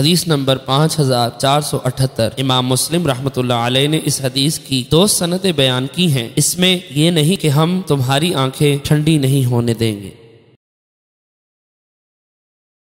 हदीस नंबर पाँच हज़ार चार सौ अठहत्तर इमाम मुस्लिम रहमत ने इस हदीस की दो सनतें बयान की हैं इसमें ये नहीं कि हम तुम्हारी आंखें ठंडी नहीं होने देंगे